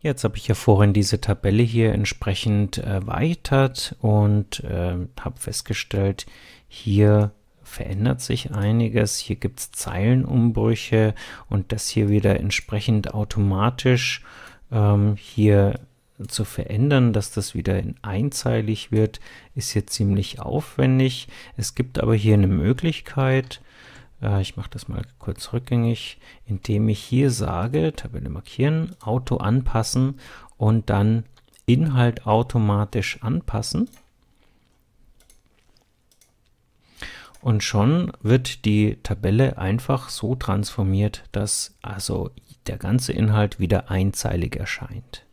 Jetzt habe ich ja vorhin diese Tabelle hier entsprechend erweitert und äh, habe festgestellt, hier verändert sich einiges. Hier gibt es Zeilenumbrüche und das hier wieder entsprechend automatisch ähm, hier zu verändern, dass das wieder in einzeilig wird, ist hier ziemlich aufwendig. Es gibt aber hier eine Möglichkeit, äh, ich mache das mal kurz rückgängig, indem ich hier sage, Tabelle markieren, Auto anpassen und dann Inhalt automatisch anpassen. Und schon wird die Tabelle einfach so transformiert, dass also der ganze Inhalt wieder einzeilig erscheint.